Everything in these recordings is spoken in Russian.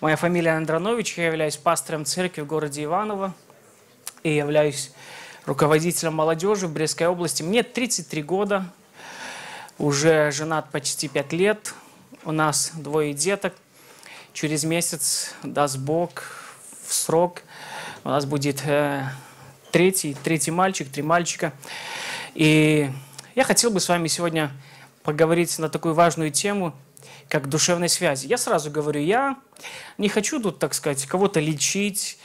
Моя фамилия Андронович, я являюсь пастором церкви в городе Иваново и являюсь руководителем молодежи в Брестской области. Мне 33 года, уже женат почти 5 лет, у нас двое деток. Через месяц, даст Бог, в срок у нас будет э, третий, третий мальчик, три мальчика. И я хотел бы с вами сегодня поговорить на такую важную тему – как душевной связи. Я сразу говорю, я не хочу тут, так сказать, кого-то лечить,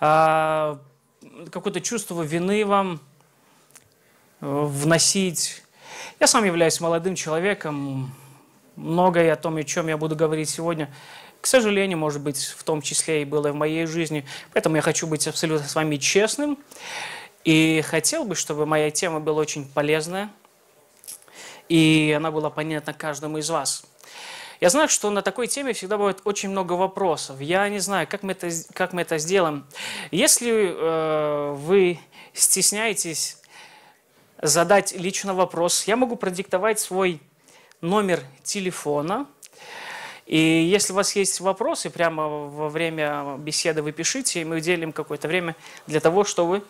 э, какое-то чувство вины вам э, вносить. Я сам являюсь молодым человеком, многое о том, о чем я буду говорить сегодня, к сожалению, может быть, в том числе и было в моей жизни. Поэтому я хочу быть абсолютно с вами честным. И хотел бы, чтобы моя тема была очень полезная, и она была понятна каждому из вас. Я знаю, что на такой теме всегда бывает очень много вопросов. Я не знаю, как мы это, как мы это сделаем. Если э, вы стесняетесь задать лично вопрос, я могу продиктовать свой номер телефона. И если у вас есть вопросы, прямо во время беседы вы пишите, и мы уделим какое-то время для того, чтобы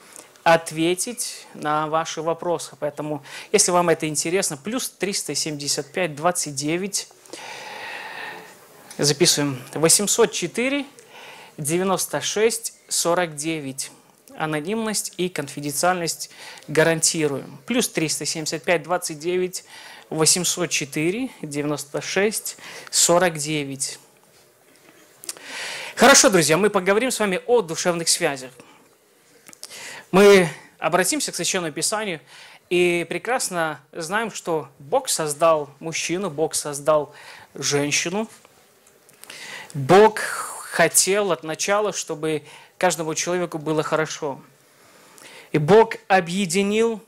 ответить на ваши вопросы. Поэтому, если вам это интересно, плюс 375 29 Записываем 804 96 49. Анонимность и конфиденциальность гарантируем. Плюс 375 29 804 96 49. Хорошо, друзья, мы поговорим с вами о душевных связях. Мы обратимся к Священному Писанию и прекрасно знаем, что Бог создал мужчину, Бог создал женщину – Бог хотел от начала, чтобы каждому человеку было хорошо. И Бог объединил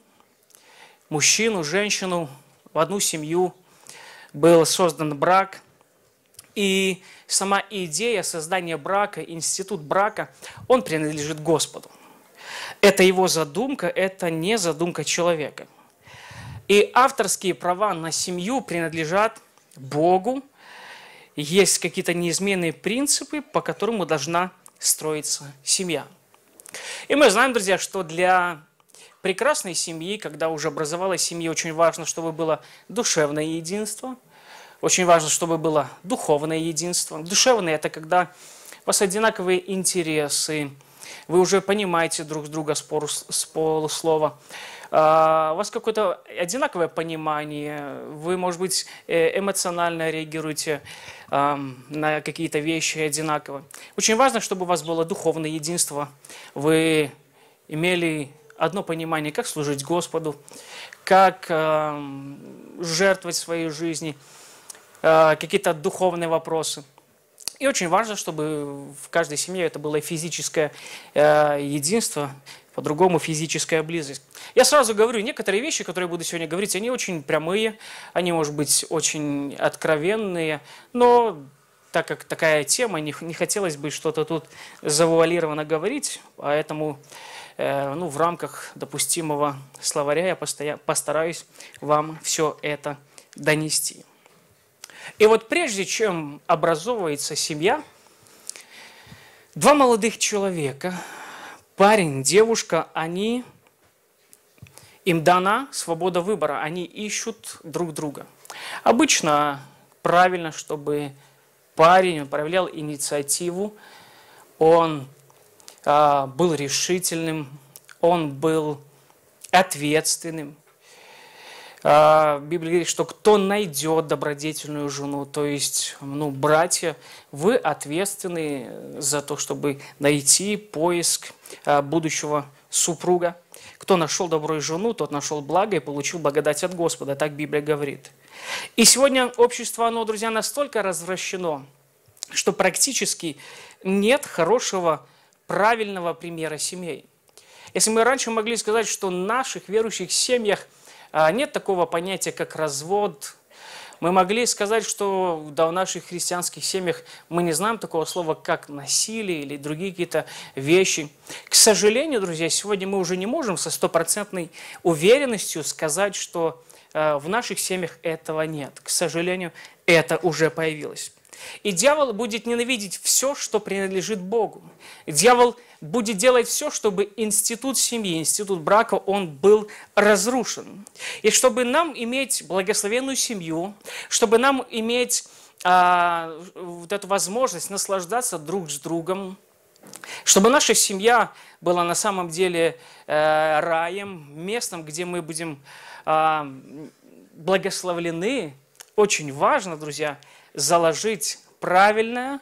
мужчину, женщину в одну семью, был создан брак. И сама идея создания брака, институт брака, он принадлежит Господу. Это его задумка, это не задумка человека. И авторские права на семью принадлежат Богу, есть какие-то неизменные принципы, по которым должна строиться семья. И мы знаем, друзья, что для прекрасной семьи, когда уже образовалась семья, очень важно, чтобы было душевное единство, очень важно, чтобы было духовное единство. Душевное – это когда у вас одинаковые интересы, вы уже понимаете друг с друга с, пол, с полуслова. Uh, у вас какое-то одинаковое понимание, вы, может быть, э, эмоционально реагируете uh, на какие-то вещи одинаково. Очень важно, чтобы у вас было духовное единство, вы имели одно понимание, как служить Господу, как uh, жертвовать своей жизни, а, какие-то духовные вопросы. И очень важно, чтобы в каждой семье это было физическое э, единство, по-другому физическая близость. Я сразу говорю, некоторые вещи, которые я буду сегодня говорить, они очень прямые, они, может быть, очень откровенные, но так как такая тема, не, не хотелось бы что-то тут завуалированно говорить, поэтому э, ну, в рамках допустимого словаря я постоя, постараюсь вам все это донести. И вот прежде чем образовывается семья, два молодых человека, парень, девушка, они, им дана свобода выбора, они ищут друг друга. Обычно правильно, чтобы парень он проявлял инициативу, он э, был решительным, он был ответственным. А, Библия говорит, что кто найдет добродетельную жену, то есть, ну, братья, вы ответственны за то, чтобы найти поиск а, будущего супруга. Кто нашел добрую жену, тот нашел благо и получил благодать от Господа. Так Библия говорит. И сегодня общество, оно, друзья, настолько развращено, что практически нет хорошего, правильного примера семей. Если мы раньше могли сказать, что в наших верующих семьях – а нет такого понятия, как развод. Мы могли сказать, что да, в наших христианских семьях мы не знаем такого слова, как насилие или другие какие-то вещи. К сожалению, друзья, сегодня мы уже не можем со стопроцентной уверенностью сказать, что э, в наших семьях этого нет. К сожалению, это уже появилось. И дьявол будет ненавидеть все, что принадлежит Богу. Дьявол будет делать все, чтобы институт семьи, институт брака, он был разрушен. И чтобы нам иметь благословенную семью, чтобы нам иметь а, вот эту возможность наслаждаться друг с другом, чтобы наша семья была на самом деле э, раем, местом, где мы будем э, благословлены, очень важно, друзья, заложить правильное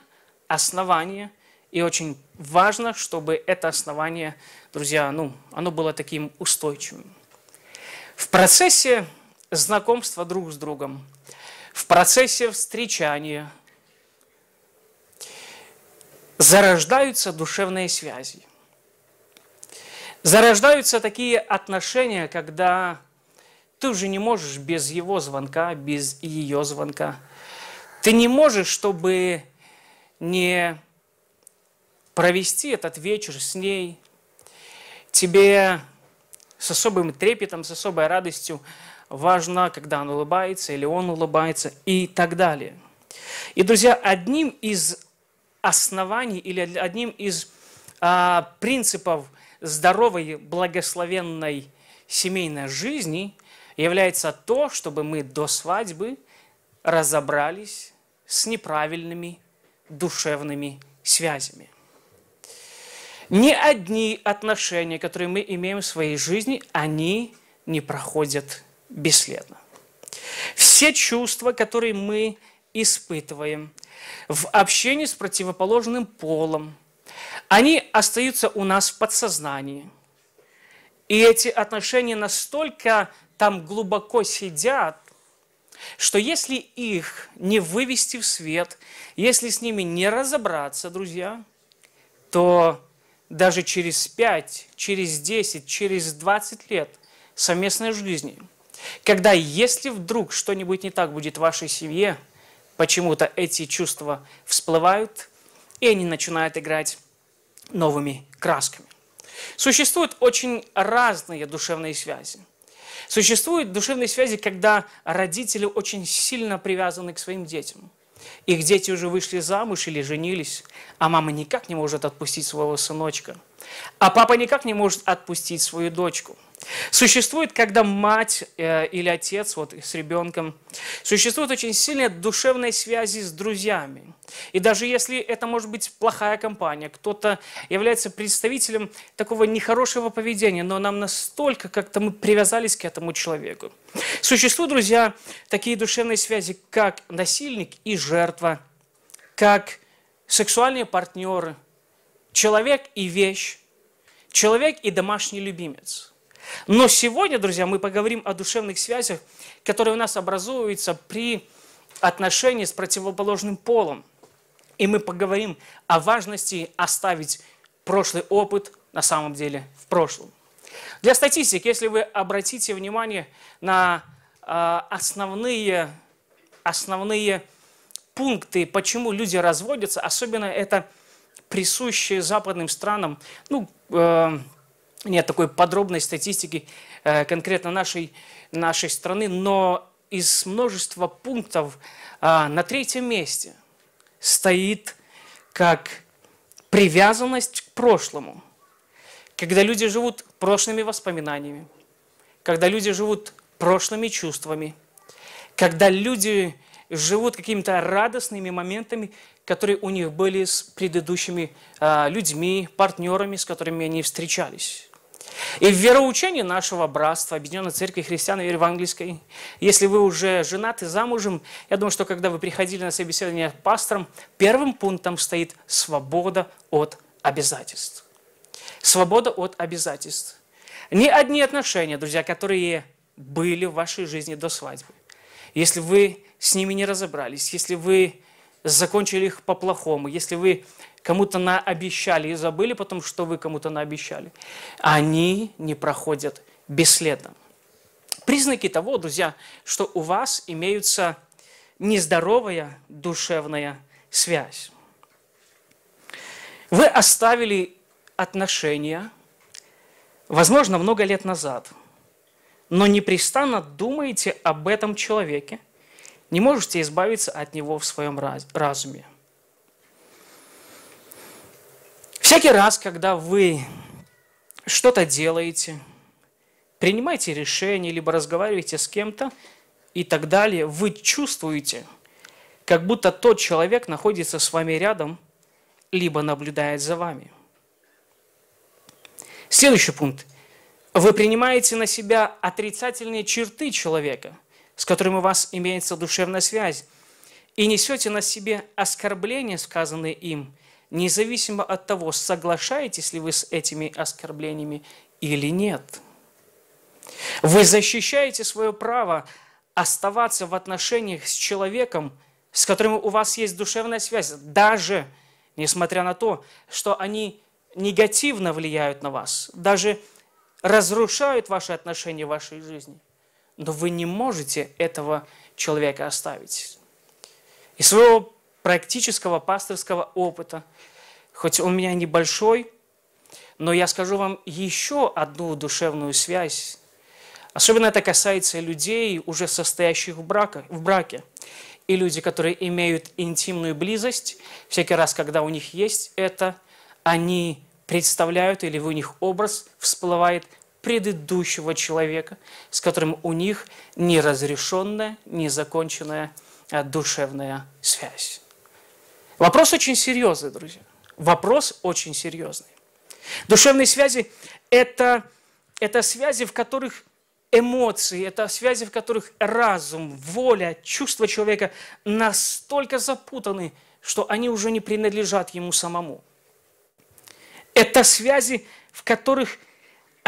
основание. И очень важно, чтобы это основание, друзья, ну, оно было таким устойчивым. В процессе знакомства друг с другом, в процессе встречания зарождаются душевные связи. Зарождаются такие отношения, когда ты уже не можешь без его звонка, без ее звонка – ты не можешь, чтобы не провести этот вечер с ней. Тебе с особым трепетом, с особой радостью важно, когда она улыбается или он улыбается и так далее. И, друзья, одним из оснований или одним из а, принципов здоровой, благословенной семейной жизни является то, чтобы мы до свадьбы разобрались с неправильными душевными связями. Ни одни отношения, которые мы имеем в своей жизни, они не проходят бесследно. Все чувства, которые мы испытываем в общении с противоположным полом, они остаются у нас в подсознании. И эти отношения настолько там глубоко сидят, что если их не вывести в свет, если с ними не разобраться, друзья, то даже через 5, через 10, через 20 лет совместной жизни, когда если вдруг что-нибудь не так будет в вашей семье, почему-то эти чувства всплывают, и они начинают играть новыми красками. Существуют очень разные душевные связи. Существуют душевные связи, когда родители очень сильно привязаны к своим детям. Их дети уже вышли замуж или женились, а мама никак не может отпустить своего сыночка – а папа никак не может отпустить свою дочку. Существует, когда мать э, или отец вот, с ребенком, существует очень сильная душевная связи с друзьями. И даже если это может быть плохая компания, кто-то является представителем такого нехорошего поведения, но нам настолько как-то мы привязались к этому человеку. Существуют, друзья, такие душевные связи, как насильник и жертва, как сексуальные партнеры – человек и вещь, человек и домашний любимец. Но сегодня, друзья, мы поговорим о душевных связях, которые у нас образуются при отношении с противоположным полом. И мы поговорим о важности оставить прошлый опыт на самом деле в прошлом. Для статистик, если вы обратите внимание на а, основные, основные пункты, почему люди разводятся, особенно это – присущие западным странам, ну, э, нет такой подробной статистики э, конкретно нашей, нашей страны, но из множества пунктов э, на третьем месте стоит как привязанность к прошлому. Когда люди живут прошлыми воспоминаниями, когда люди живут прошлыми чувствами, когда люди живут какими-то радостными моментами, которые у них были с предыдущими а, людьми, партнерами, с которыми они встречались. И в вероучении нашего братства, Объединенной Церкви Христиан и Евангельской, если вы уже женаты, замужем, я думаю, что когда вы приходили на собеседование пастором, первым пунктом стоит свобода от обязательств. Свобода от обязательств. Ни одни отношения, друзья, которые были в вашей жизни до свадьбы, если вы с ними не разобрались, если вы закончили их по-плохому, если вы кому-то наобещали и забыли, потом, что вы кому-то наобещали, они не проходят бесследно. Признаки того, друзья, что у вас имеются нездоровая душевная связь. Вы оставили отношения, возможно, много лет назад, но непрестанно думаете об этом человеке – не можете избавиться от него в своем разуме. Всякий раз, когда вы что-то делаете, принимаете решение, либо разговариваете с кем-то и так далее, вы чувствуете, как будто тот человек находится с вами рядом, либо наблюдает за вами. Следующий пункт. Вы принимаете на себя отрицательные черты человека – с которым у вас имеется душевная связь, и несете на себе оскорбления, сказанные им, независимо от того, соглашаетесь ли вы с этими оскорблениями или нет. Вы защищаете свое право оставаться в отношениях с человеком, с которым у вас есть душевная связь, даже несмотря на то, что они негативно влияют на вас, даже разрушают ваши отношения в вашей жизни – но вы не можете этого человека оставить. Из своего практического пасторского опыта, хоть он у меня небольшой, но я скажу вам еще одну душевную связь. Особенно это касается людей, уже состоящих в, брака, в браке. И люди, которые имеют интимную близость, всякий раз, когда у них есть это, они представляют или в них образ всплывает предыдущего человека, с которым у них неразрешенная, незаконченная а, душевная связь. Вопрос очень серьезный, друзья. Вопрос очень серьезный. Душевные связи – это, это связи, в которых эмоции, это связи, в которых разум, воля, чувства человека настолько запутаны, что они уже не принадлежат ему самому. Это связи, в которых –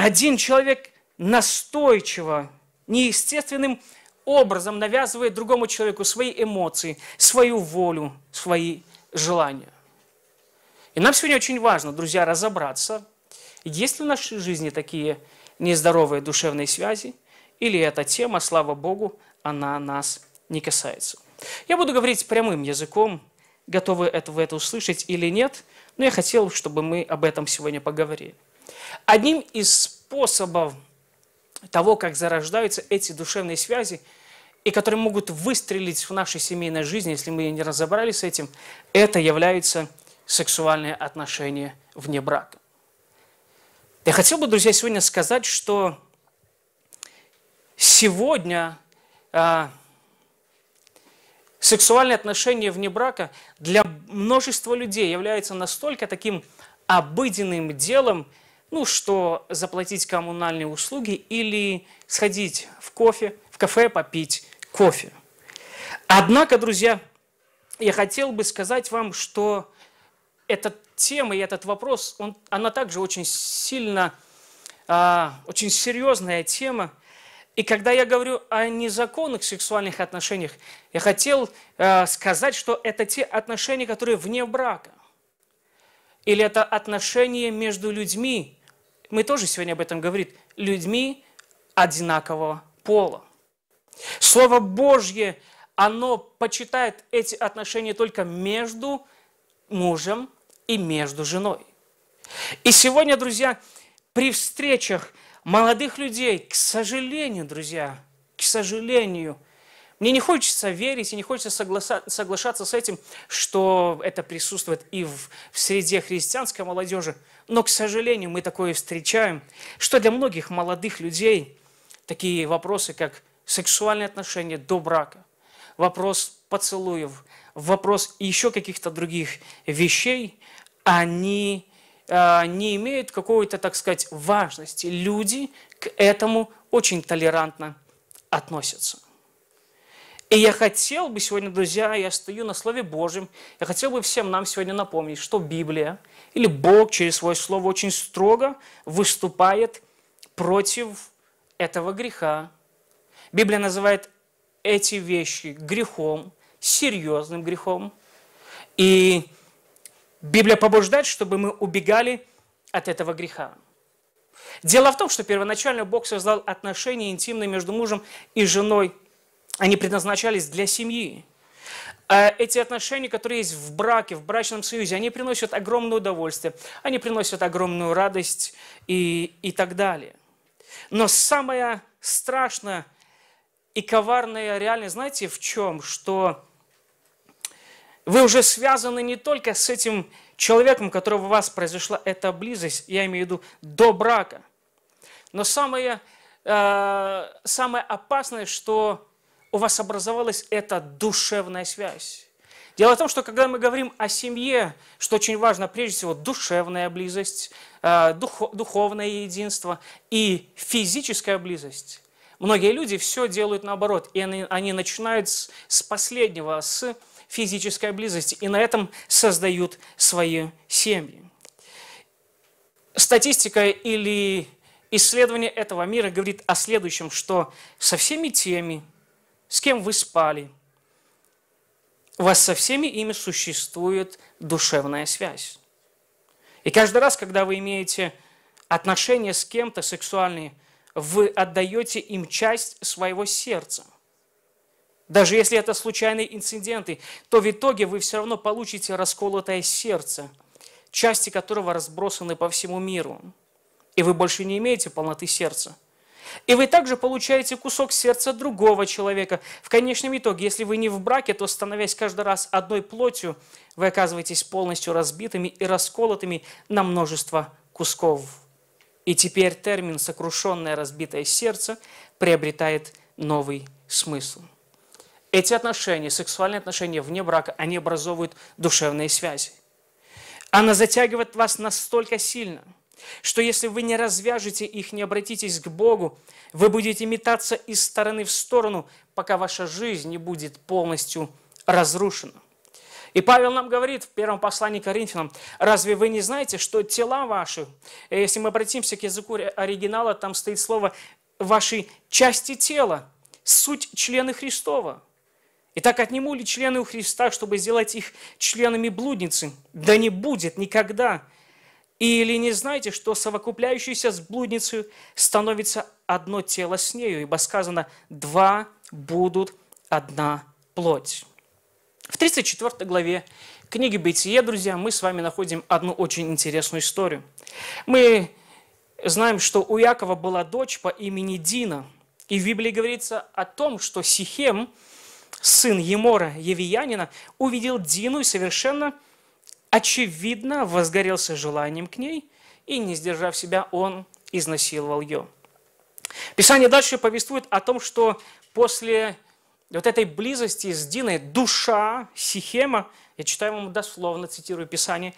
один человек настойчиво, неестественным образом навязывает другому человеку свои эмоции, свою волю, свои желания. И нам сегодня очень важно, друзья, разобраться, есть ли в нашей жизни такие нездоровые душевные связи, или эта тема, слава Богу, она нас не касается. Я буду говорить прямым языком, готовы это, вы это услышать или нет, но я хотел, чтобы мы об этом сегодня поговорили. Одним из способов того, как зарождаются эти душевные связи, и которые могут выстрелить в нашей семейной жизни, если мы не разобрались с этим, это является сексуальные отношения вне брака. Я хотел бы, друзья, сегодня сказать, что сегодня а, сексуальные отношения вне брака для множества людей являются настолько таким обыденным делом, ну, что заплатить коммунальные услуги или сходить в кофе, в кафе попить кофе. Однако, друзья, я хотел бы сказать вам, что эта тема и этот вопрос, он, она также очень сильно, а, очень серьезная тема. И когда я говорю о незаконных сексуальных отношениях, я хотел а, сказать, что это те отношения, которые вне брака. Или это отношения между людьми, мы тоже сегодня об этом говорит, людьми одинакового пола. Слово Божье, оно почитает эти отношения только между мужем и между женой. И сегодня, друзья, при встречах молодых людей, к сожалению, друзья, к сожалению – мне не хочется верить и не хочется согласа- соглашаться с этим, что это присутствует и в, в среде христианской молодежи. Но, к сожалению, мы такое встречаем, что для многих молодых людей такие вопросы, как сексуальные отношения до брака, вопрос поцелуев, вопрос еще каких-то других вещей, они э, не имеют какой-то, так сказать, важности. Люди к этому очень толерантно относятся. И я хотел бы сегодня, друзья, я стою на Слове Божьем, я хотел бы всем нам сегодня напомнить, что Библия или Бог через свое Слово очень строго выступает против этого греха. Библия называет эти вещи грехом, серьезным грехом. И Библия побуждает, чтобы мы убегали от этого греха. Дело в том, что первоначально Бог создал отношения интимные между мужем и женой они предназначались для семьи. А эти отношения, которые есть в браке, в брачном союзе, они приносят огромное удовольствие, они приносят огромную радость и, и так далее. Но самое страшное и коварное, реально, знаете, в чем? Что вы уже связаны не только с этим человеком, которого у вас произошла эта близость, я имею в виду до брака. Но самое, э, самое опасное, что у вас образовалась эта душевная связь. Дело в том, что когда мы говорим о семье, что очень важно, прежде всего, душевная близость, э, дух, духовное единство и физическая близость. Многие люди все делают наоборот, и они, они начинают с, с последнего, с физической близости, и на этом создают свои семьи. Статистика или исследование этого мира говорит о следующем, что со всеми теми, с кем вы спали. У вас со всеми ими существует душевная связь. И каждый раз, когда вы имеете отношения с кем-то сексуальные, вы отдаете им часть своего сердца. Даже если это случайные инциденты, то в итоге вы все равно получите расколотое сердце, части которого разбросаны по всему миру. И вы больше не имеете полноты сердца – и вы также получаете кусок сердца другого человека. В конечном итоге, если вы не в браке, то становясь каждый раз одной плотью, вы оказываетесь полностью разбитыми и расколотыми на множество кусков. И теперь термин «сокрушенное разбитое сердце» приобретает новый смысл. Эти отношения, сексуальные отношения вне брака, они образовывают душевные связи. Она затягивает вас настолько сильно – что если вы не развяжете их, не обратитесь к Богу, вы будете метаться из стороны в сторону, пока ваша жизнь не будет полностью разрушена. И Павел нам говорит в первом послании к Коринфянам, разве вы не знаете, что тела ваши, э, если мы обратимся к языку оригинала, там стоит слово «ваши части тела», суть члены Христова. Итак, отниму ли члены у Христа, чтобы сделать их членами блудницы? Да не будет никогда. Или не знаете, что совокупляющийся с блудницей становится одно тело с нею, ибо сказано, два будут одна плоть. В 34 главе книги «Бытие», друзья, мы с вами находим одну очень интересную историю. Мы знаем, что у Якова была дочь по имени Дина. И в Библии говорится о том, что Сихем, сын Емора, Евиянина, увидел Дину и совершенно очевидно, возгорелся желанием к ней, и, не сдержав себя, он изнасиловал ее. Писание дальше повествует о том, что после вот этой близости с Диной душа Сихема, я читаю вам дословно, цитирую Писание,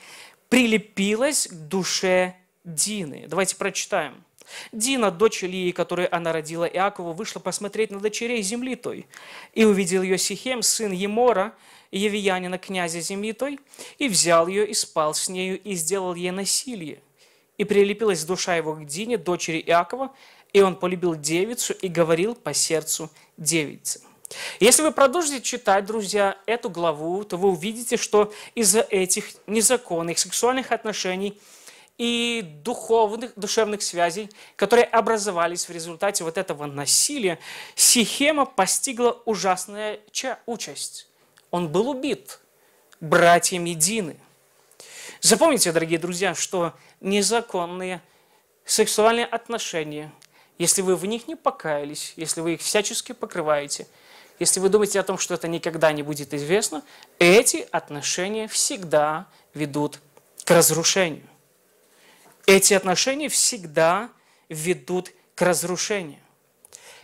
прилепилась к душе Дины. Давайте прочитаем. Дина, дочь Илии, которую она родила Иакову, вышла посмотреть на дочерей земли той, и увидел ее Сихем, сын Емора, Евиянина, князя земли той, и взял ее, и спал с нею, и сделал ей насилие. И прилепилась душа его к Дине, дочери Иакова, и он полюбил девицу и говорил по сердцу девицы. Если вы продолжите читать, друзья, эту главу, то вы увидите, что из-за этих незаконных сексуальных отношений и духовных, душевных связей, которые образовались в результате вот этого насилия, Сихема постигла ужасная участь он был убит братьями Дины. Запомните, дорогие друзья, что незаконные сексуальные отношения, если вы в них не покаялись, если вы их всячески покрываете, если вы думаете о том, что это никогда не будет известно, эти отношения всегда ведут к разрушению. Эти отношения всегда ведут к разрушению.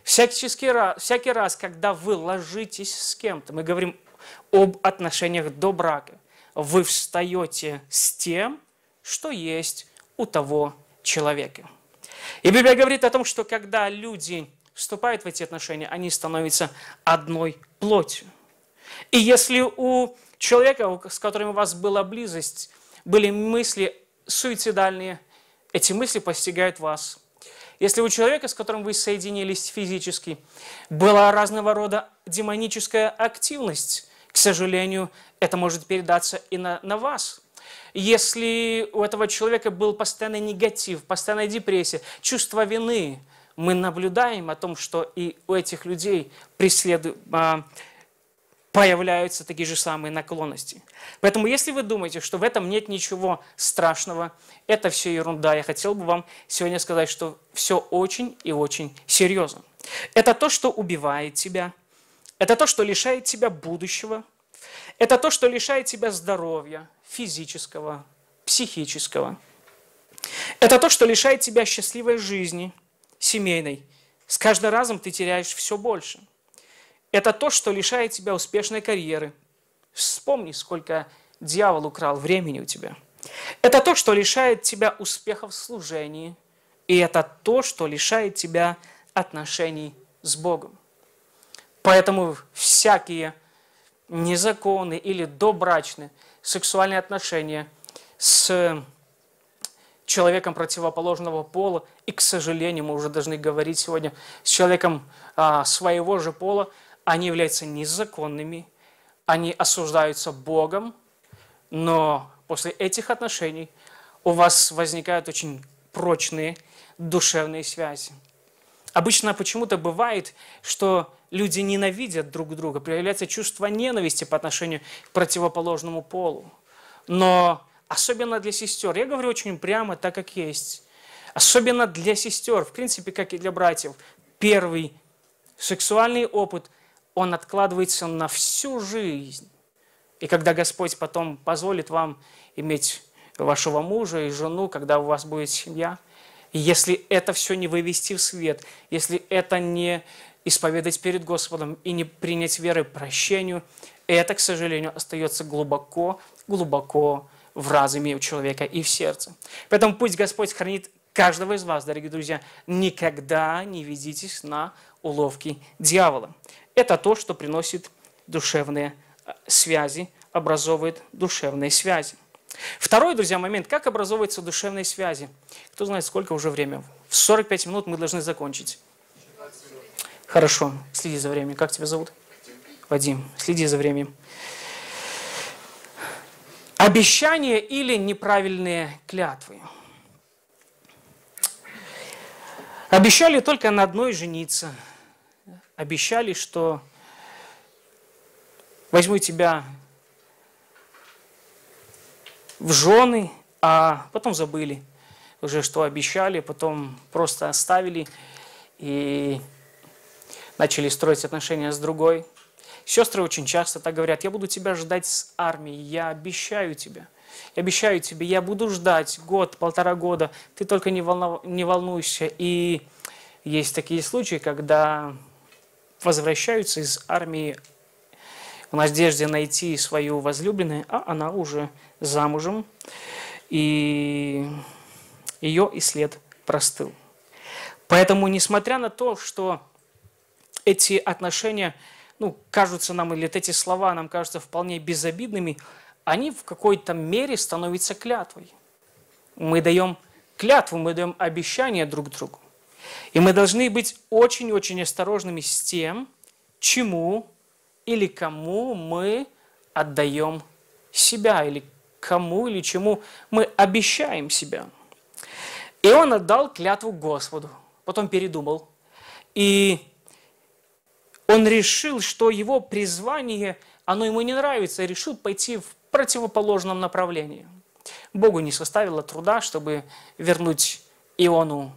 Всячески раз, всякий раз, когда вы ложитесь с кем-то, мы говорим об отношениях до брака. Вы встаете с тем, что есть у того человека. И Библия говорит о том, что когда люди вступают в эти отношения, они становятся одной плотью. И если у человека, с которым у вас была близость, были мысли суицидальные, эти мысли постигают вас. Если у человека, с которым вы соединились физически, была разного рода демоническая активность, к сожалению, это может передаться и на, на вас. Если у этого человека был постоянный негатив, постоянная депрессия, чувство вины, мы наблюдаем о том, что и у этих людей преследу... А, появляются такие же самые наклонности. Поэтому если вы думаете, что в этом нет ничего страшного, это все ерунда, я хотел бы вам сегодня сказать, что все очень и очень серьезно. Это то, что убивает тебя, это то, что лишает тебя будущего. Это то, что лишает тебя здоровья физического, психического. Это то, что лишает тебя счастливой жизни семейной. С каждым разом ты теряешь все больше. Это то, что лишает тебя успешной карьеры. Вспомни, сколько дьявол украл времени у тебя. Это то, что лишает тебя успеха в служении. И это то, что лишает тебя отношений с Богом. Поэтому всякие незаконы или добрачные сексуальные отношения с человеком противоположного пола, и, к сожалению, мы уже должны говорить сегодня, с человеком а, своего же пола, они являются незаконными, они осуждаются Богом, но после этих отношений у вас возникают очень прочные душевные связи. Обычно почему-то бывает, что люди ненавидят друг друга, проявляется чувство ненависти по отношению к противоположному полу. Но особенно для сестер, я говорю очень прямо, так как есть, особенно для сестер, в принципе, как и для братьев, первый сексуальный опыт, он откладывается на всю жизнь. И когда Господь потом позволит вам иметь вашего мужа и жену, когда у вас будет семья, если это все не вывести в свет, если это не исповедать перед Господом и не принять веры прощению, это, к сожалению, остается глубоко, глубоко в разуме у человека и в сердце. Поэтому пусть Господь хранит каждого из вас, дорогие друзья, никогда не ведитесь на уловки дьявола. Это то, что приносит душевные э, связи, образовывает душевные связи. Второй, друзья, момент, как образовываются душевные связи. Кто знает, сколько уже времени? В 45 минут мы должны закончить. Хорошо, следи за временем. Как тебя зовут? Вадим, следи за временем. Обещания или неправильные клятвы. Обещали только на одной жениться. Обещали, что возьму тебя в жены, а потом забыли уже, что обещали, потом просто оставили и начали строить отношения с другой. Сестры очень часто так говорят, я буду тебя ждать с армией, я обещаю тебе. Я обещаю тебе, я буду ждать год, полтора года, ты только не, волну не волнуйся. И есть такие случаи, когда возвращаются из армии в надежде найти свою возлюбленную, а она уже замужем, и ее и след простыл. Поэтому, несмотря на то, что эти отношения, ну, кажутся нам, или эти слова нам кажутся вполне безобидными, они в какой-то мере становятся клятвой. Мы даем клятву, мы даем обещание друг другу. И мы должны быть очень-очень осторожными с тем, чему или кому мы отдаем себя, или кому или чему мы обещаем себя. И он отдал клятву Господу, потом передумал. И он решил, что его призвание, оно ему не нравится, и решил пойти в противоположном направлении. Богу не составило труда, чтобы вернуть Иону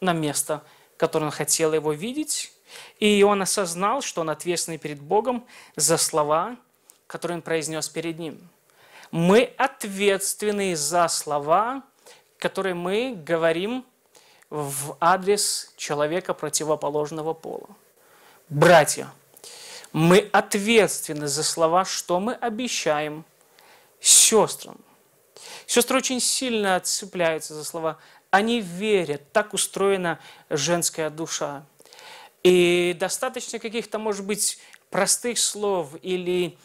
на место, которое он хотел его видеть, и он осознал, что он ответственный перед Богом за слова, которые он произнес перед ним. Мы ответственны за слова, которые мы говорим в адрес человека противоположного пола братья, мы ответственны за слова, что мы обещаем сестрам. Сестры очень сильно цепляются за слова. Они верят, так устроена женская душа. И достаточно каких-то, может быть, простых слов или,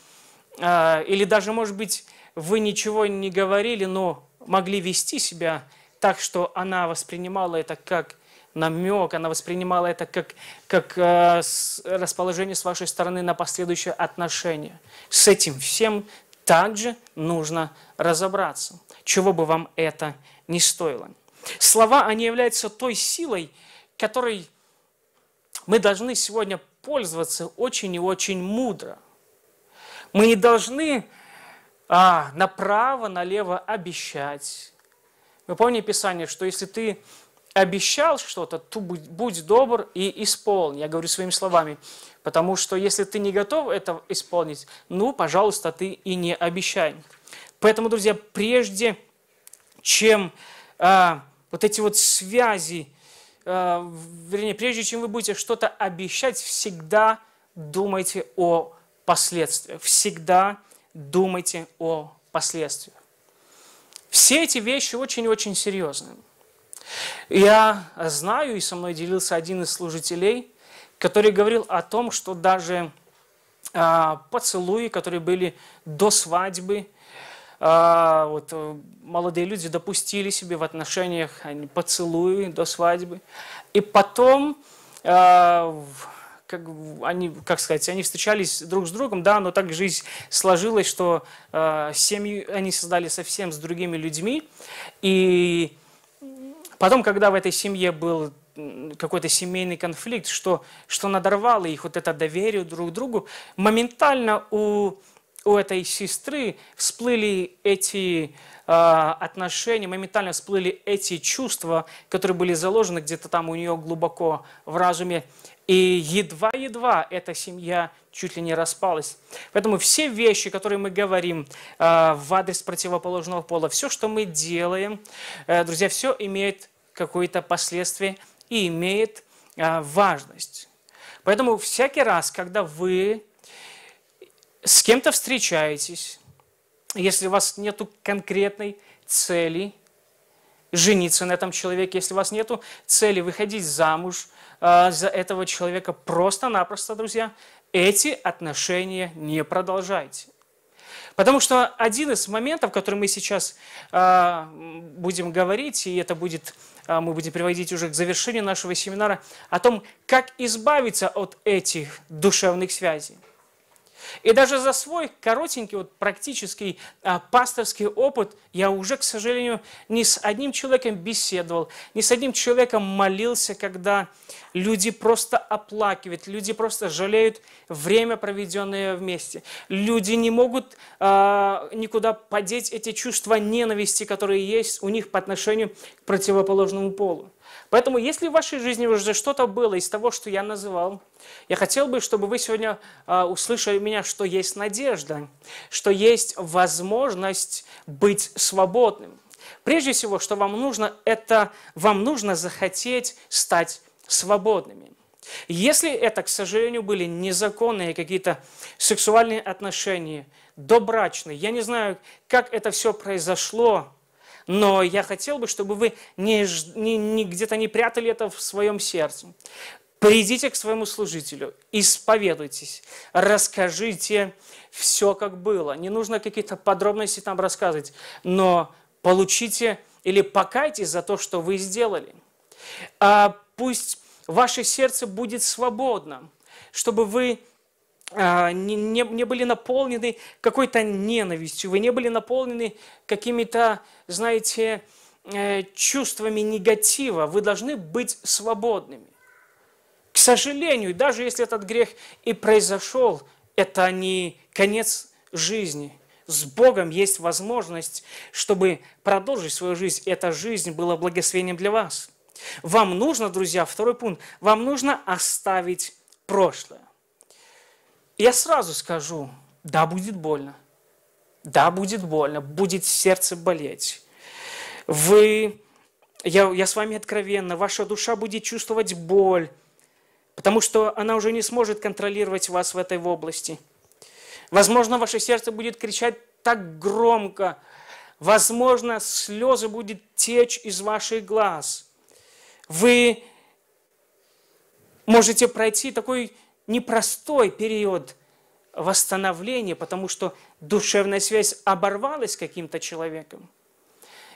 э, или даже, может быть, вы ничего не говорили, но могли вести себя так, что она воспринимала это как намек, она воспринимала это как, как э, с, расположение с вашей стороны на последующее отношение. С этим всем также нужно разобраться, чего бы вам это не стоило. Слова, они являются той силой, которой мы должны сегодня пользоваться очень и очень мудро. Мы не должны а, направо, налево обещать. Вы помните Писание, что если ты обещал что-то, то будь добр и исполни. Я говорю своими словами. Потому что если ты не готов это исполнить, ну, пожалуйста, ты и не обещай. Поэтому, друзья, прежде чем а, вот эти вот связи, а, вернее, прежде чем вы будете что-то обещать, всегда думайте о последствиях. Всегда думайте о последствиях. Все эти вещи очень-очень серьезные. Я знаю, и со мной делился один из служителей, который говорил о том, что даже э, поцелуи, которые были до свадьбы, а, э, вот, молодые люди допустили себе в отношениях они поцелуи до свадьбы. И потом э, как, они, как сказать, они встречались друг с другом, да, но так жизнь сложилась, что э, семью они создали совсем с другими людьми, и Потом, когда в этой семье был какой-то семейный конфликт, что, что надорвало их вот это доверие друг к другу, моментально у, у этой сестры всплыли эти э, отношения, моментально всплыли эти чувства, которые были заложены где-то там у нее глубоко в разуме. И едва-едва эта семья чуть ли не распалась. Поэтому все вещи, которые мы говорим э, в адрес противоположного пола, все, что мы делаем, э, друзья, все имеет какое-то последствие и имеет э, важность. Поэтому всякий раз, когда вы с кем-то встречаетесь, если у вас нет конкретной цели – жениться на этом человеке, если у вас нет цели выходить замуж а, за этого человека просто-напросто, друзья, эти отношения не продолжайте. Потому что один из моментов, который мы сейчас э, будем говорить, и это будет, э, мы будем приводить уже к завершению нашего семинара, о том, как избавиться от этих душевных связей – и даже за свой коротенький вот практический а, пасторский опыт я уже, к сожалению, ни с одним человеком беседовал, ни с одним человеком молился, когда люди просто оплакивают, люди просто жалеют время, проведенное вместе. Люди не могут а, никуда подеть эти чувства ненависти, которые есть у них по отношению к противоположному полу. Поэтому, если в вашей жизни уже что-то было из того, что я называл, я хотел бы, чтобы вы сегодня э, услышали меня, что есть надежда, что есть возможность быть свободным. Прежде всего, что вам нужно, это вам нужно захотеть стать свободными. Если это, к сожалению, были незаконные какие-то сексуальные отношения, добрачные, я не знаю, как это все произошло, но я хотел бы, чтобы вы не, не, не, где-то не прятали это в своем сердце. Придите к своему служителю, исповедуйтесь, расскажите все, как было. Не нужно какие-то подробности там рассказывать, но получите или покайтесь за то, что вы сделали. А пусть ваше сердце будет свободно, чтобы вы а, не, не, не были наполнены какой-то ненавистью, вы не были наполнены какими-то, знаете, э, чувствами негатива. Вы должны быть свободными. К сожалению, даже если этот грех и произошел, это не конец жизни. С Богом есть возможность, чтобы продолжить свою жизнь. Эта жизнь была благословением для вас. Вам нужно, друзья, второй пункт, вам нужно оставить прошлое я сразу скажу, да, будет больно. Да, будет больно, будет сердце болеть. Вы, я, я с вами откровенно, ваша душа будет чувствовать боль, потому что она уже не сможет контролировать вас в этой области. Возможно, ваше сердце будет кричать так громко, возможно, слезы будут течь из ваших глаз. Вы можете пройти такой непростой период восстановления, потому что душевная связь оборвалась с каким-то человеком.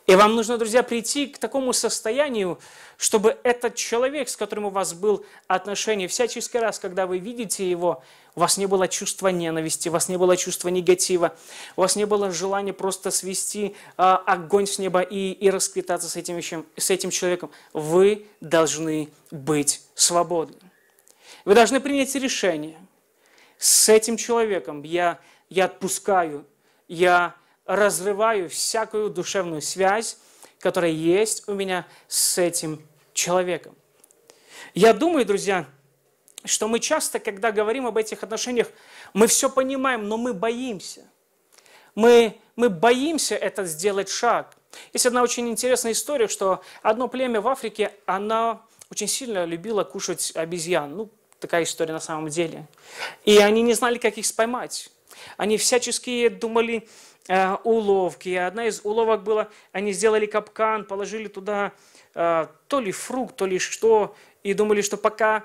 И вам нужно, друзья, прийти к такому состоянию, чтобы этот человек, с которым у вас был отношение, всяческий раз, когда вы видите его, у вас не было чувства ненависти, у вас не было чувства негатива, у вас не было желания просто свести э, огонь с неба и, и расквитаться с этим, с этим человеком. Вы должны быть свободны. Вы должны принять решение. С этим человеком я, я отпускаю, я разрываю всякую душевную связь, которая есть у меня с этим человеком. Я думаю, друзья, что мы часто, когда говорим об этих отношениях, мы все понимаем, но мы боимся. Мы, мы боимся этот сделать шаг. Есть одна очень интересная история, что одно племя в Африке, оно очень сильно любила кушать обезьян. Ну, такая история на самом деле. И они не знали, как их поймать. Они всячески думали э, уловки. Одна из уловок была, они сделали капкан, положили туда э, то ли фрукт, то ли что, и думали, что пока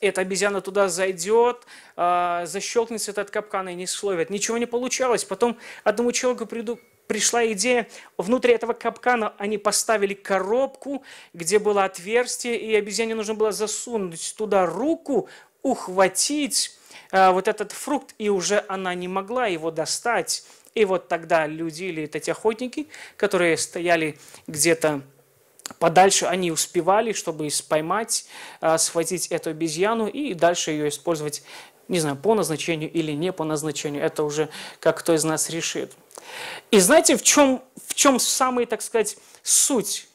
эта обезьяна туда зайдет, э, защелкнется этот капкан и не словит. Ничего не получалось. Потом одному человеку приду, пришла идея, внутри этого капкана они поставили коробку, где было отверстие, и обезьяне нужно было засунуть туда руку, ухватить э, вот этот фрукт, и уже она не могла его достать. И вот тогда люди или эти охотники, которые стояли где-то подальше, они успевали, чтобы поймать, э, схватить эту обезьяну и дальше ее использовать не знаю, по назначению или не по назначению, это уже как кто из нас решит. И знаете, в чем, в чем самая, так сказать, суть?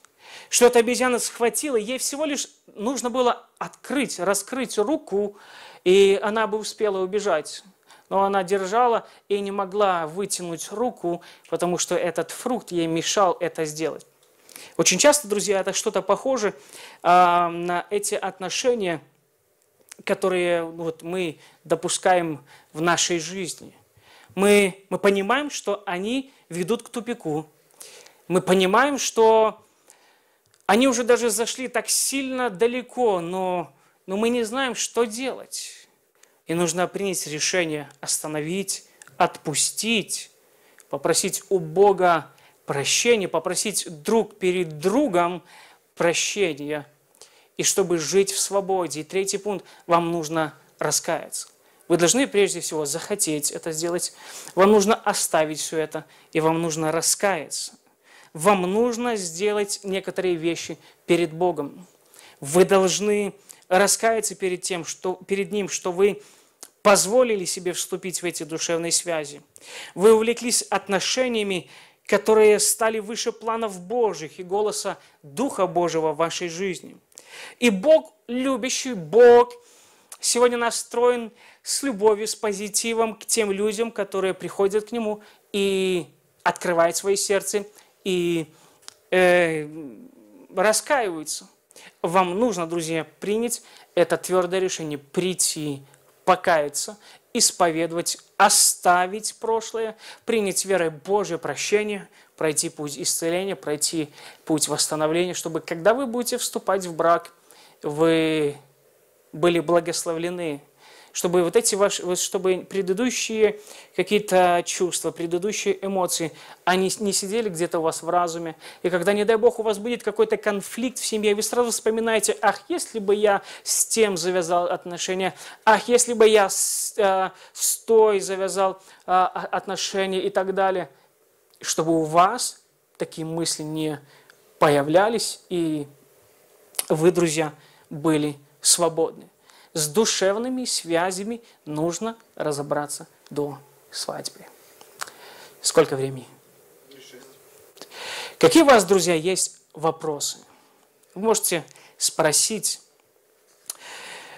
Что эта обезьяна схватила, ей всего лишь нужно было открыть, раскрыть руку, и она бы успела убежать. Но она держала и не могла вытянуть руку, потому что этот фрукт ей мешал это сделать. Очень часто, друзья, это что-то похоже э, на эти отношения – которые ну вот, мы допускаем в нашей жизни. Мы, мы понимаем, что они ведут к тупику. Мы понимаем, что они уже даже зашли так сильно далеко, но, но мы не знаем, что делать. И нужно принять решение остановить, отпустить, попросить у Бога прощения, попросить друг перед другом прощения – и чтобы жить в свободе. И третий пункт – вам нужно раскаяться. Вы должны прежде всего захотеть это сделать, вам нужно оставить все это, и вам нужно раскаяться. Вам нужно сделать некоторые вещи перед Богом. Вы должны раскаяться перед тем, что перед Ним, что вы позволили себе вступить в эти душевные связи. Вы увлеклись отношениями, которые стали выше планов Божьих и голоса Духа Божьего в вашей жизни – и Бог любящий, Бог сегодня настроен с любовью, с позитивом к тем людям, которые приходят к Нему и открывают свои сердца и э, раскаиваются. Вам нужно, друзья, принять это твердое решение прийти, покаяться, исповедовать, оставить прошлое, принять верой Божье прощение, пройти путь исцеления, пройти путь восстановления, чтобы когда вы будете вступать в брак, вы были благословлены, чтобы вот эти ваши, чтобы предыдущие какие-то чувства, предыдущие эмоции, они не сидели где-то у вас в разуме. И когда, не дай бог, у вас будет какой-то конфликт в семье, вы сразу вспоминаете, ах, если бы я с тем завязал отношения, ах, если бы я с, э, с той завязал э, отношения и так далее – чтобы у вас такие мысли не появлялись, и вы, друзья, были свободны. С душевными связями нужно разобраться до свадьбы. Сколько времени? Какие у вас, друзья, есть вопросы? Вы можете спросить.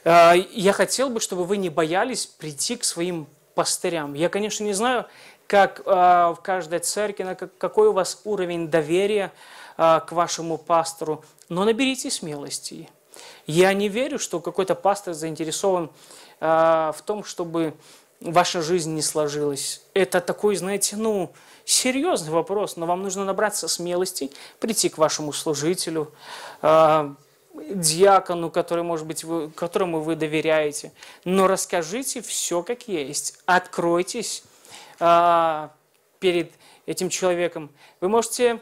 Э, я хотел бы, чтобы вы не боялись прийти к своим пастырям. Я, конечно, не знаю, как а, в каждой церкви, на какой у вас уровень доверия а, к вашему пастору. Но наберите смелости. Я не верю, что какой-то пастор заинтересован а, в том, чтобы ваша жизнь не сложилась. Это такой, знаете, ну, серьезный вопрос, но вам нужно набраться смелости, прийти к вашему служителю, диакону, который, может быть, вы, которому вы доверяете, но расскажите все как есть, откройтесь, а, перед этим человеком. Вы можете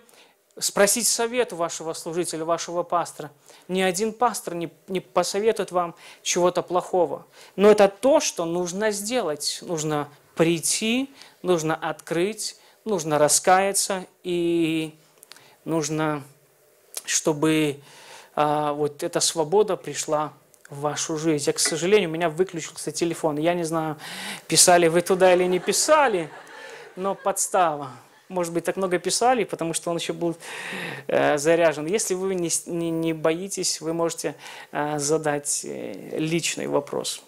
спросить совет вашего служителя, вашего пастора. Ни один пастор не, не посоветует вам чего-то плохого. Но это то, что нужно сделать. Нужно прийти, нужно открыть, нужно раскаяться и нужно, чтобы а, вот эта свобода пришла в вашу жизнь. Я, к сожалению, у меня выключился телефон. Я не знаю, писали вы туда или не писали, но подстава. Может быть, так много писали, потому что он еще был э, заряжен. Если вы не, не, не боитесь, вы можете э, задать э, личный вопрос.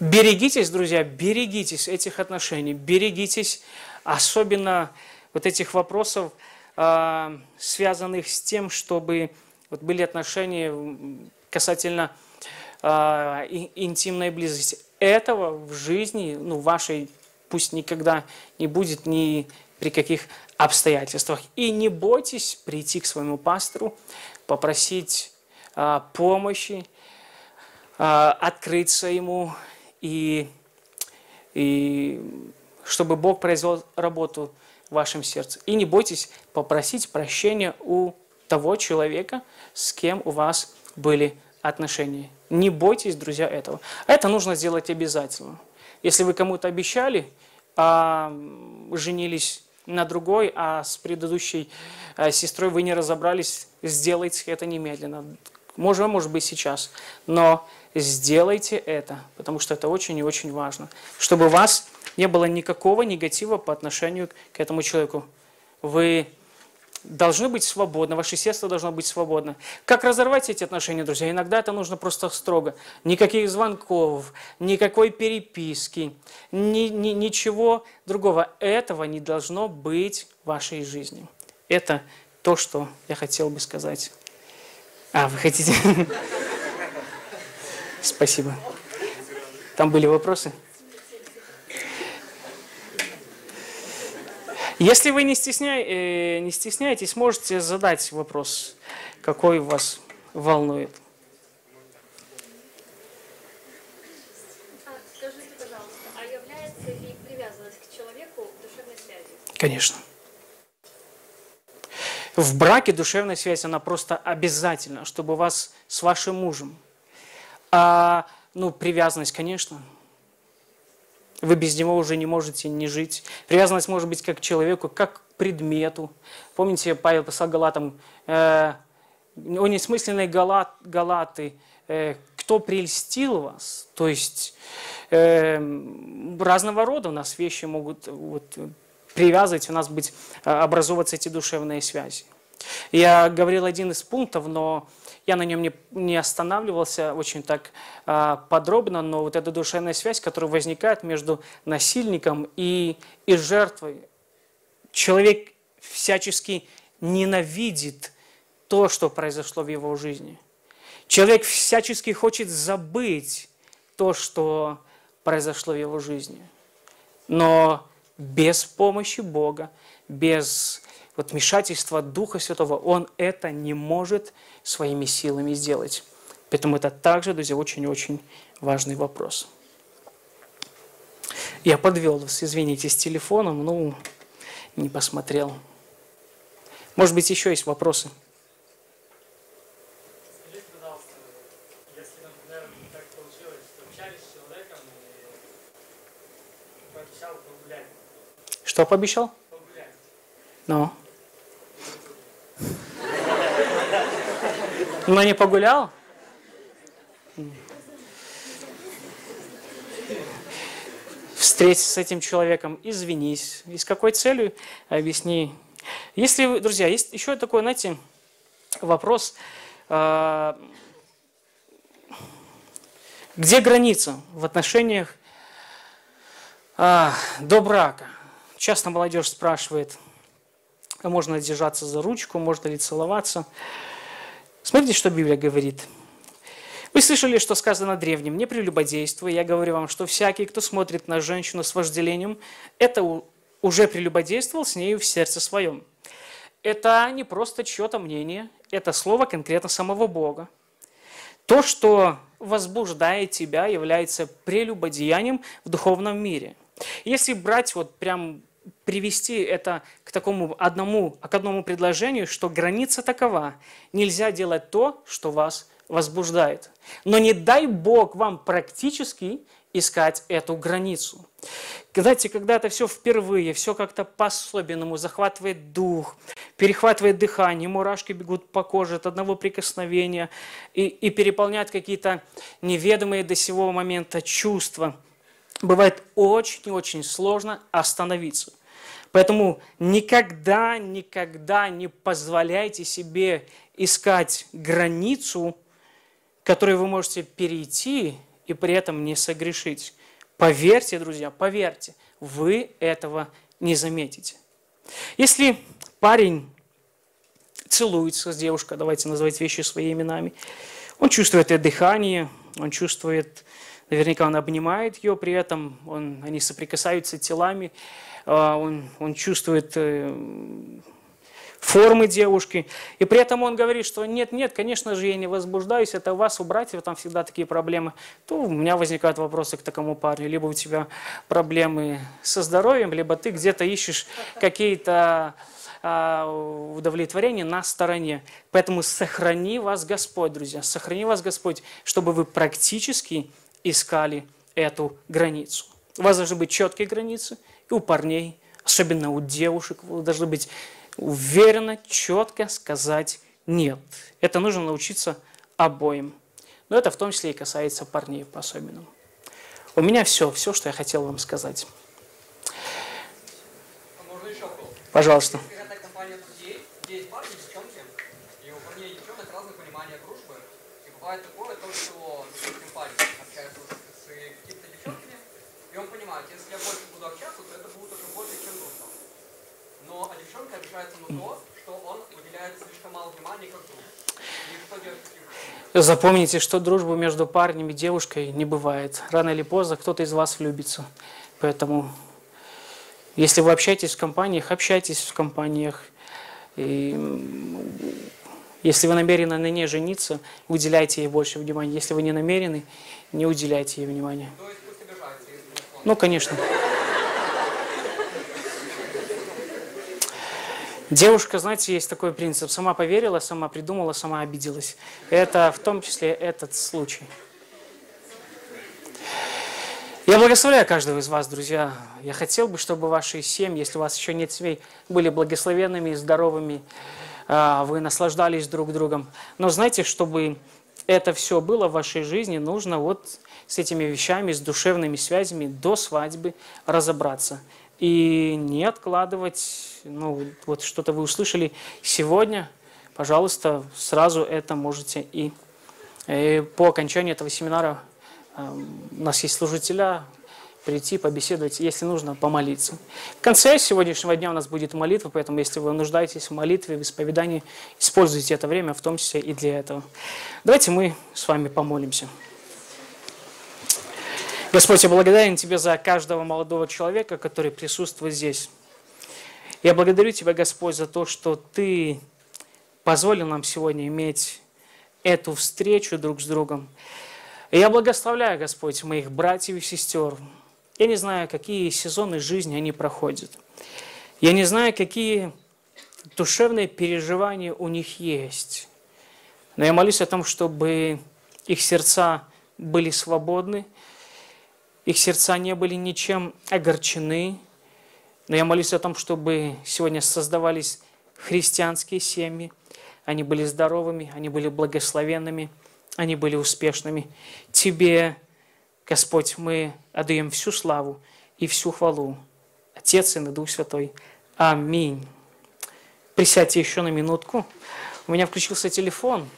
Берегитесь, друзья, берегитесь этих отношений, берегитесь особенно вот этих вопросов, э, связанных с тем, чтобы вот были отношения касательно э, интимной близости. Этого в жизни, ну, вашей, пусть никогда не будет ни при каких обстоятельствах. И не бойтесь прийти к своему пастору, попросить э, помощи, э, открыться ему и, и чтобы Бог произвел работу в вашем сердце. И не бойтесь попросить прощения у того человека, с кем у вас были отношения. Не бойтесь, друзья, этого. Это нужно сделать обязательно. Если вы кому-то обещали, а женились на другой, а с предыдущей а, сестрой вы не разобрались, сделайте это немедленно. Может, может быть, сейчас. Но сделайте это, потому что это очень и очень важно. Чтобы у вас не было никакого негатива по отношению к этому человеку. Вы должны быть свободны, ваше средство должно быть свободно. Как разорвать эти отношения, друзья? Иногда это нужно просто строго. Никаких звонков, никакой переписки, ни, ни, ничего другого. Этого не должно быть в вашей жизни. Это то, что я хотел бы сказать. А, вы хотите? Спасибо. Там были вопросы? Если вы не, стесняй, э, не стесняетесь, можете задать вопрос, какой вас волнует. А, а конечно. В браке душевная связь, она просто обязательна, чтобы вас с вашим мужем. А, ну, привязанность, конечно. Вы без него уже не можете не жить. Привязанность может быть как к человеку, как к предмету. Помните, Павел писал Галатам, э, о несмысленной галат, Галаты, э, кто прельстил вас. То есть э, разного рода у нас вещи могут вот, привязывать, у нас быть, а, образовываться эти душевные связи. Я говорил один из пунктов, но я на нем не, не останавливался очень так а, подробно, но вот эта душевная связь, которая возникает между насильником и, и жертвой. Человек всячески ненавидит то, что произошло в его жизни. Человек всячески хочет забыть то, что произошло в его жизни. Но без помощи Бога, без вот вмешательство Духа Святого, он это не может своими силами сделать. Поэтому это также, друзья, очень-очень важный вопрос. Я подвел вас, извините, с телефоном, ну, не посмотрел. Может быть, еще есть вопросы? Что пообещал? Погулять. Ну. Но ну, не погулял? Встретись с этим человеком, извинись. И с какой целью? Объясни. Если вы, друзья, есть еще такой, знаете, вопрос, а, где граница в отношениях а, до брака? Часто молодежь спрашивает, можно держаться за ручку, можно ли целоваться. Смотрите, что Библия говорит. Вы слышали, что сказано древним, не прелюбодействуй. Я говорю вам, что всякий, кто смотрит на женщину с вожделением, это уже прелюбодействовал с нею в сердце своем. Это не просто чье-то мнение, это слово конкретно самого Бога. То, что возбуждает тебя, является прелюбодеянием в духовном мире. Если брать вот прям привести это к такому одному, к одному предложению, что граница такова. Нельзя делать то, что вас возбуждает. Но не дай Бог вам практически искать эту границу. Знаете, когда это все впервые, все как-то по-особенному, захватывает дух, перехватывает дыхание, мурашки бегут по коже от одного прикосновения и, и переполняют какие-то неведомые до сего момента чувства – бывает очень и очень сложно остановиться. Поэтому никогда, никогда не позволяйте себе искать границу, которую вы можете перейти и при этом не согрешить. Поверьте, друзья, поверьте, вы этого не заметите. Если парень целуется с девушкой, давайте называть вещи своими именами, он чувствует ее дыхание, он чувствует Наверняка он обнимает ее при этом, он, они соприкасаются телами, а, он, он чувствует э, формы девушки. И при этом он говорит, что нет, нет, конечно же, я не возбуждаюсь, это у вас, у братьев там всегда такие проблемы. То у меня возникают вопросы к такому парню. Либо у тебя проблемы со здоровьем, либо ты где-то ищешь какие-то а, удовлетворения на стороне. Поэтому сохрани вас Господь, друзья, сохрани вас Господь, чтобы вы практически искали эту границу. У вас должны быть четкие границы, и у парней, особенно у девушек, вы должны быть уверенно, четко сказать «нет». Это нужно научиться обоим. Но это в том числе и касается парней по-особенному. У меня все, все, что я хотел вам сказать. А Пожалуйста. понимаете, если я больше буду общаться, то это будет уже больше, чем нужно. Но а девчонка обижается на то, что он уделяет слишком мало внимания, как друг. Запомните, что дружбу между парнем и девушкой не бывает. Рано или поздно кто-то из вас влюбится. Поэтому, если вы общаетесь в компаниях, общайтесь в компаниях. И если вы намерены на ней жениться, уделяйте ей больше внимания. Если вы не намерены, не уделяйте ей внимания. То есть ну, конечно. Девушка, знаете, есть такой принцип. Сама поверила, сама придумала, сама обиделась. Это в том числе этот случай. Я благословляю каждого из вас, друзья. Я хотел бы, чтобы ваши семьи, если у вас еще нет семей, были благословенными и здоровыми. А, вы наслаждались друг другом. Но знаете, чтобы это все было в вашей жизни, нужно вот с этими вещами, с душевными связями до свадьбы разобраться. И не откладывать, ну вот что-то вы услышали сегодня, пожалуйста, сразу это можете и, и э, по окончании этого семинара э, у нас есть служителя, прийти, побеседовать, если нужно, помолиться. В конце сегодняшнего дня у нас будет молитва, поэтому если вы нуждаетесь в молитве, в исповедании, используйте это время, в том числе и для этого. Давайте мы с вами помолимся. Господь, я благодарен Тебе за каждого молодого человека, который присутствует здесь. Я благодарю Тебя, Господь, за то, что Ты позволил нам сегодня иметь эту встречу друг с другом. И я благословляю, Господь, моих братьев и сестер. Я не знаю, какие сезоны жизни они проходят. Я не знаю, какие душевные переживания у них есть. Но я молюсь о том, чтобы их сердца были свободны, их сердца не были ничем огорчены. Но я молюсь о том, чтобы сегодня создавались христианские семьи. Они были здоровыми, они были благословенными, они были успешными. Тебе, Господь, мы отдаем всю славу и всю хвалу. Отец и на Дух Святой. Аминь. Присядьте еще на минутку. У меня включился телефон.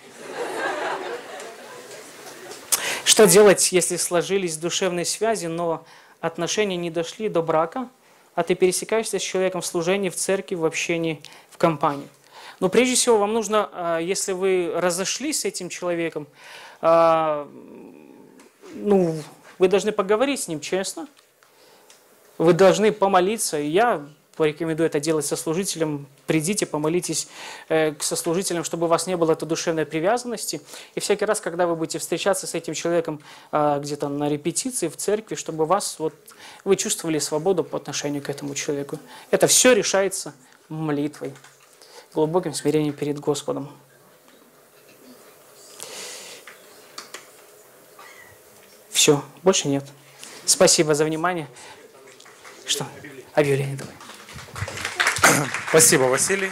Что делать, если сложились душевные связи, но отношения не дошли до брака, а ты пересекаешься с человеком в служении, в церкви, в общении, в компании? Но прежде всего вам нужно, а, если вы разошлись с этим человеком, а, ну, вы должны поговорить с ним честно, вы должны помолиться. Я порекомендую это делать сослужителем. Придите, помолитесь э, к сослужителям, чтобы у вас не было этой душевной привязанности. И всякий раз, когда вы будете встречаться с этим человеком э, где-то на репетиции, в церкви, чтобы вас, вот, вы чувствовали свободу по отношению к этому человеку. Это все решается молитвой, глубоким смирением перед Господом. Все, больше нет. Спасибо за внимание. Что? Объявление давай. Спасибо, Василий.